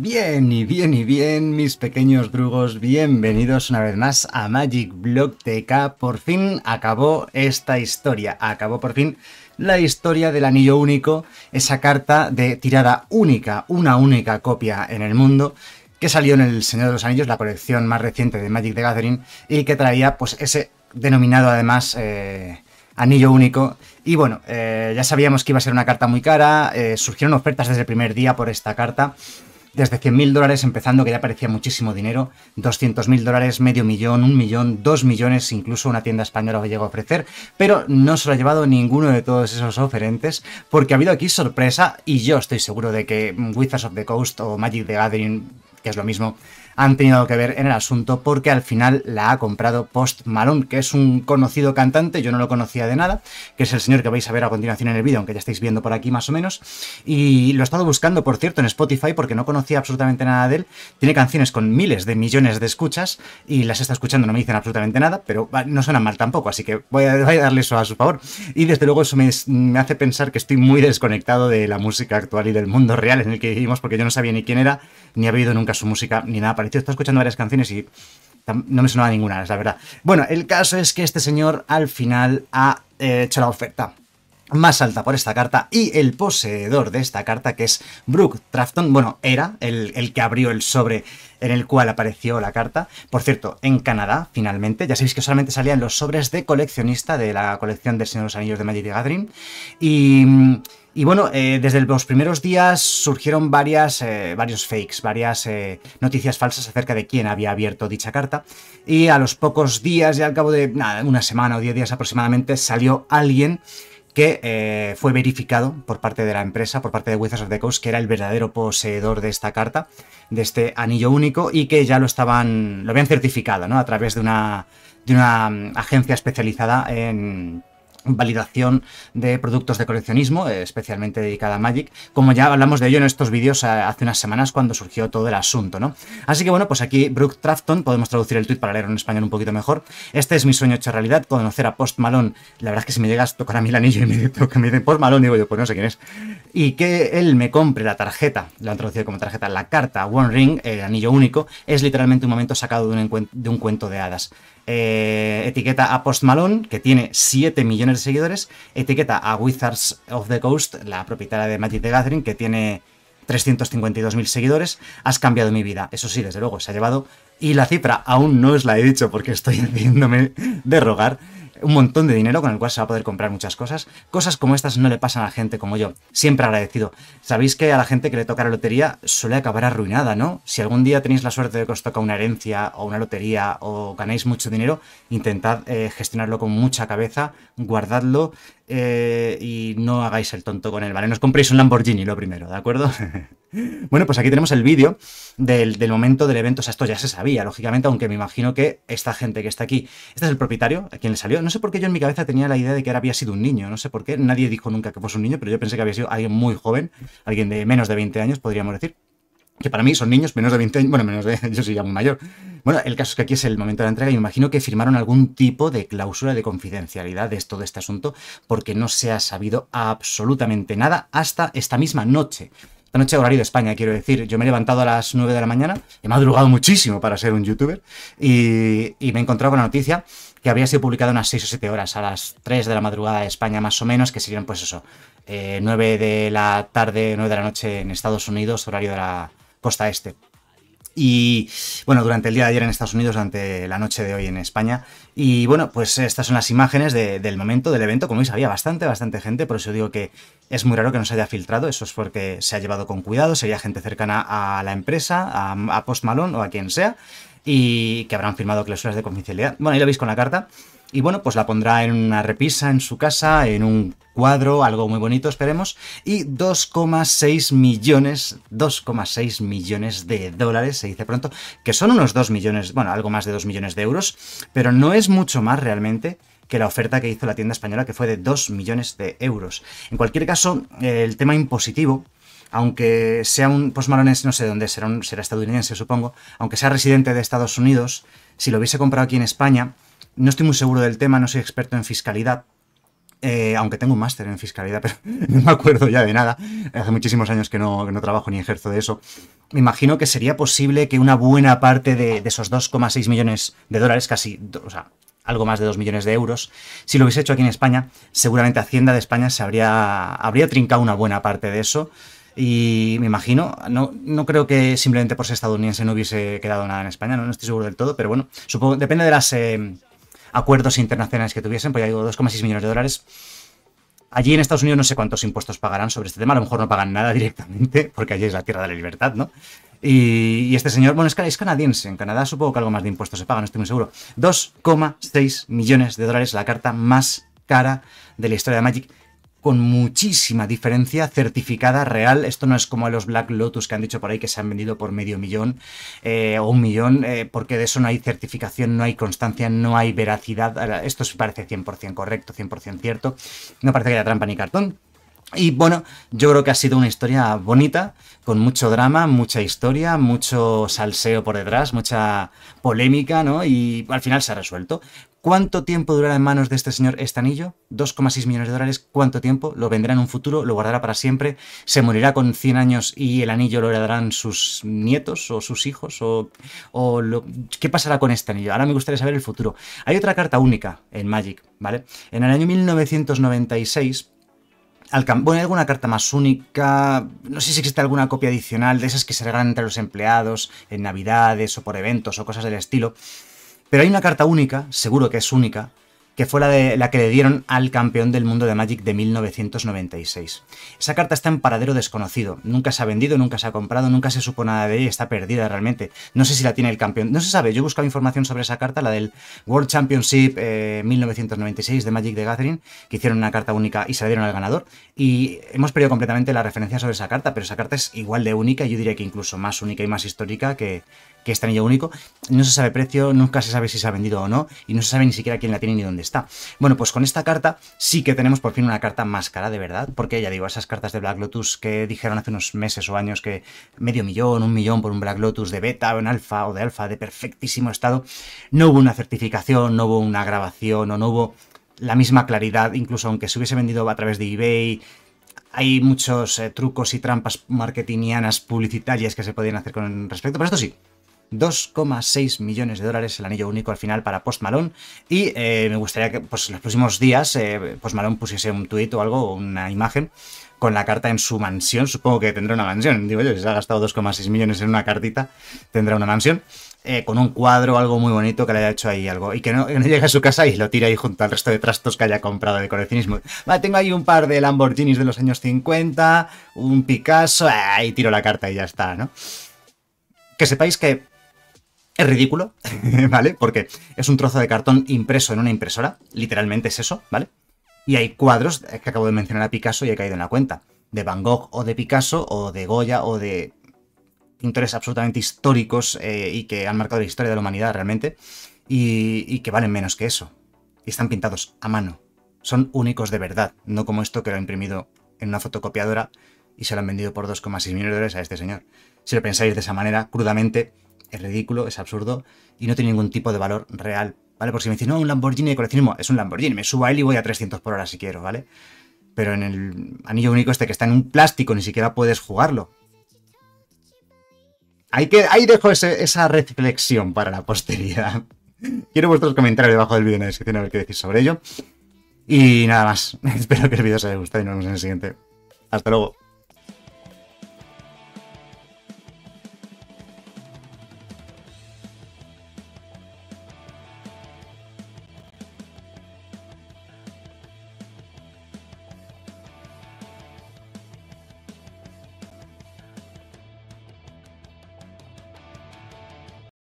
Bien y bien y bien, mis pequeños drugos, bienvenidos una vez más a Magic Block TK. Por fin acabó esta historia, acabó por fin la historia del anillo único, esa carta de tirada única, una única copia en el mundo que salió en El Señor de los Anillos, la colección más reciente de Magic the Gathering, y que traía pues ese denominado además eh, anillo único y bueno, eh, ya sabíamos que iba a ser una carta muy cara, eh, surgieron ofertas desde el primer día por esta carta desde 100.000 dólares empezando, que ya parecía muchísimo dinero, 200.000 dólares, medio millón, un millón, dos millones, incluso una tienda española llegó a ofrecer, pero no se lo ha llevado ninguno de todos esos oferentes, porque ha habido aquí sorpresa y yo estoy seguro de que Wizards of the Coast o Magic the Gathering que es lo mismo, han tenido que ver en el asunto porque al final la ha comprado Post Malone, que es un conocido cantante, yo no lo conocía de nada, que es el señor que vais a ver a continuación en el vídeo, aunque ya estáis viendo por aquí más o menos, y lo he estado buscando, por cierto, en Spotify porque no conocía absolutamente nada de él, tiene canciones con miles de millones de escuchas y las está escuchando, no me dicen absolutamente nada, pero no suenan mal tampoco, así que voy a, darle eso a su favor. Y desde luego eso me, me hace pensar que estoy muy desconectado de la música actual y del mundo real en el que vivimos porque yo no sabía ni quién era, ni había ido nunca su música ni nada parecido. Estaba escuchando varias canciones y no me sonaba ninguna, es la verdad. Bueno, el caso es que este señor al final ha eh, hecho la oferta más alta por esta carta y el poseedor de esta carta que es Brooke Trafton, bueno, era el, que abrió el sobre en el cual apareció la carta. Por cierto, en Canadá, finalmente, ya sabéis que solamente salían los sobres de coleccionista de la colección del Señor de los Anillos de Magic Gathering y... Y bueno, eh, desde los primeros días surgieron varias, eh, varios fakes, varias eh, noticias falsas acerca de quién había abierto dicha carta. Y a los pocos días, ya al cabo de nada, una semana o diez días aproximadamente, salió alguien que eh, fue verificado por parte de la empresa, por parte de Wizards of the Coast, que era el verdadero poseedor de esta carta, de este anillo único, y que ya lo estaban, lo habían certificado, ¿no? A través de una, de una mm, agencia especializada en, validación de productos de coleccionismo, eh, especialmente dedicada a Magic, como ya hablamos de ello en estos vídeos eh, hace unas semanas cuando surgió todo el asunto, ¿no? Así que bueno, pues aquí Brooke Trafton, podemos traducir el tuit para leerlo en español un poquito mejor. Este es mi sueño hecho realidad, conocer a Post Malone. La verdad es que si me llegas a tocar a mí el anillo y me, dicen Post Malone, digo yo, pues no sé quién es. Y que él me compre la tarjeta, lo han traducido como tarjeta, la carta One Ring, el anillo único, es literalmente un momento sacado de un cuento de hadas. Eh, etiqueta a Post Malone, que tiene 7 millones de seguidores, etiqueta a Wizards of the Coast, la propietaria de Magic the Gathering, que tiene 352.000 seguidores, has cambiado mi vida. Eso sí, desde luego, se ha llevado. Y la cifra aún no os la he dicho porque estoy haciéndome de rogar un montón de dinero con el cual se va a poder comprar muchas cosas. Cosas como estas no le pasan a la gente como yo. Siempre agradecido. Sabéis que a la gente que le toca la lotería suele acabar arruinada, ¿no? Si algún día tenéis la suerte de que os toca una herencia o una lotería o ganáis mucho dinero, intentad eh, gestionarlo con mucha cabeza, guardadlo eh, y no hagáis el tonto con él, ¿vale? No os compréis un Lamborghini lo primero, ¿de acuerdo? bueno, pues aquí tenemos el vídeo del, momento del evento. O sea, esto ya se sabía, lógicamente, aunque me imagino que esta gente que está aquí, este es el propietario, a quien le salió, no sé por qué yo en mi cabeza tenía la idea de que había sido un niño, no sé por qué. Nadie dijo nunca que fuese un niño, pero yo pensé que había sido alguien muy joven, alguien de menos de 20 años, podríamos decir. Que para mí son niños menos de 20 años, bueno, menos de, yo soy ya muy mayor. Bueno, el caso es que aquí es el momento de la entrega y me imagino que firmaron algún tipo de cláusula de confidencialidad de todo este asunto porque no se ha sabido absolutamente nada hasta esta misma noche. Esta noche horario de España, quiero decir. Yo me he levantado a las 9 de la mañana, he madrugado muchísimo para ser un youtuber y, me he encontrado con la noticia que habría sido publicada unas 6 o 7 horas, a las 3 de la madrugada de España más o menos, que serían pues eso, 9 eh, de la tarde, 9 de la noche en Estados Unidos, horario de la costa este. Y bueno, durante el día de ayer en Estados Unidos, durante la noche de hoy en España. Y bueno, pues estas son las imágenes del momento del evento. Como veis, había bastante, bastante gente, por eso digo que es muy raro que no se haya filtrado. Eso es porque se ha llevado con cuidado, sería gente cercana a la empresa, a, Post Malone o a quien sea, y que habrán firmado cláusulas de confidencialidad. Bueno, ahí lo veis con la carta. Y bueno, pues la pondrá en una repisa en su casa, en un cuadro, algo muy bonito, esperemos. Y 2,6 millones, 2,6 millones de dólares, se dice pronto, que son unos 2 millones, bueno, algo más de 2 millones de euros, pero no es mucho más realmente que la oferta que hizo la tienda española, que fue de 2 millones de euros. En cualquier caso, el tema impositivo, aunque sea un posmarones no sé dónde, será, será estadounidense, supongo, aunque sea residente de Estados Unidos, si lo hubiese comprado aquí en España, no estoy muy seguro del tema, no soy experto en fiscalidad, eh, aunque tengo un máster en fiscalidad, pero no me acuerdo ya de nada. Hace muchísimos años que no, trabajo ni ejerzo de eso. Me imagino que sería posible que una buena parte de, esos 2,6 millones de dólares, casi, o sea, algo más de 2 millones de euros, si lo hubiese hecho aquí en España, seguramente Hacienda de España se habría, habría trincado una buena parte de eso. Y me imagino, no, no creo que simplemente por ser estadounidense no hubiese quedado nada en España, no, estoy seguro del todo, pero bueno, supongo, depende de las... Eh, acuerdos internacionales que tuviesen, pues ya digo, 2,6 millones de dólares. Allí en Estados Unidos no sé cuántos impuestos pagarán sobre este tema, a lo mejor no pagan nada directamente, porque allí es la tierra de la libertad, ¿no? Y, este señor, bueno, es, canadiense, en Canadá supongo que algo más de impuestos se pagan, no estoy muy seguro. 2,6 millones de dólares, la carta más cara de la historia de Magic, con muchísima diferencia certificada real. Esto no es como a los Black Lotus que han dicho por ahí que se han vendido por medio millón eh, o un millón, eh, porque de eso no hay certificación, no hay constancia, no hay veracidad. Esto parece 100% correcto, 100% cierto. No parece que haya trampa ni cartón. Y bueno, yo creo que ha sido una historia bonita, con mucho drama, mucha historia, mucho salseo por detrás, mucha polémica, ¿no? Y al final se ha resuelto. ¿Cuánto tiempo durará en manos de este señor este anillo? 2,6 millones de dólares. ¿Cuánto tiempo? Lo vendrá en un futuro, lo guardará para siempre, se morirá con 100 años y el anillo lo heredarán sus nietos o sus hijos o, ¿Qué pasará con este anillo? Ahora me gustaría saber el futuro. Hay otra carta única en Magic, ¿vale? En el año 1996... bueno, hay alguna carta más única. No sé si existe alguna copia adicional de esas que se regalan entre los empleados en Navidades o por eventos o cosas del estilo. Pero hay una carta única, seguro que es única, que fue la, de, la que le dieron al campeón del mundo de Magic de 1996. Esa carta está en paradero desconocido, nunca se ha vendido, nunca se ha comprado, nunca se supo nada de ella, está perdida realmente. No sé si la tiene el campeón, no se sabe, yo he buscado información sobre esa carta, la del World Championship 1996 eh, de Magic de Gathering, que hicieron una carta única y se la dieron al ganador, y hemos perdido completamente la referencia sobre esa carta, pero esa carta es igual de única, yo diría que incluso más única y más histórica que, que es anillo único, no se sabe precio, nunca se sabe si se ha vendido o no, y no se sabe ni siquiera quién la tiene ni dónde está. Bueno, pues con esta carta sí que tenemos por fin una carta más cara, de verdad, porque ya digo, esas cartas de Black Lotus que dijeron hace unos meses o años que medio millón, un millón por un Black Lotus de beta o en alfa o de alfa de perfectísimo estado, no hubo una certificación, no hubo una grabación o no hubo la misma claridad, incluso aunque se hubiese vendido a través de eBay, hay muchos eh, trucos y trampas marketingianas publicitarias que se podían hacer con respecto, pero esto sí, 2,6 millones de dólares el anillo único al final para Post Malone. Y eh, me gustaría que pues, en los próximos días eh, Post Malone pusiese un tuit o algo, una imagen con la carta en su mansión. Supongo que tendrá una mansión. Digo yo, si se ha gastado 2,6 millones en una cartita, tendrá una mansión. Eh, con un cuadro, algo muy bonito que le haya hecho ahí algo. Y que no, llegue a su casa y lo tire ahí junto al resto de trastos que haya comprado de coleccionismo. Vale, tengo ahí un par de Lamborghinis de los años 50, un Picasso, ahí tiro la carta y ya está, ¿no? Que sepáis que es ridículo, ¿vale? Porque es un trozo de cartón impreso en una impresora, literalmente es eso, ¿vale? Y hay cuadros que acabo de mencionar a Picasso y he caído en la cuenta. De Van Gogh o de Picasso o de Goya o de pintores absolutamente históricos eh, y que han marcado la historia de la humanidad realmente y, que valen menos que eso. Y están pintados a mano. Son únicos de verdad, no como esto que lo ha imprimido en una fotocopiadora y se lo han vendido por 2,6 millones de dólares a este señor. Si lo pensáis de esa manera, crudamente, es ridículo, es absurdo y no tiene ningún tipo de valor real, ¿vale? Por si me dicen, no, un Lamborghini de coleccionismo, es un Lamborghini, me subo a él y voy a 300 por hora si quiero, ¿vale? Pero en el anillo único este que está en un plástico, ni siquiera puedes jugarlo. Hay que, ahí dejo esa reflexión para la posteridad. quiero vuestros comentarios debajo del vídeo en la descripción a ver qué decís sobre ello. Y nada más, espero que el vídeo os haya gustado y nos vemos en el siguiente. Hasta luego.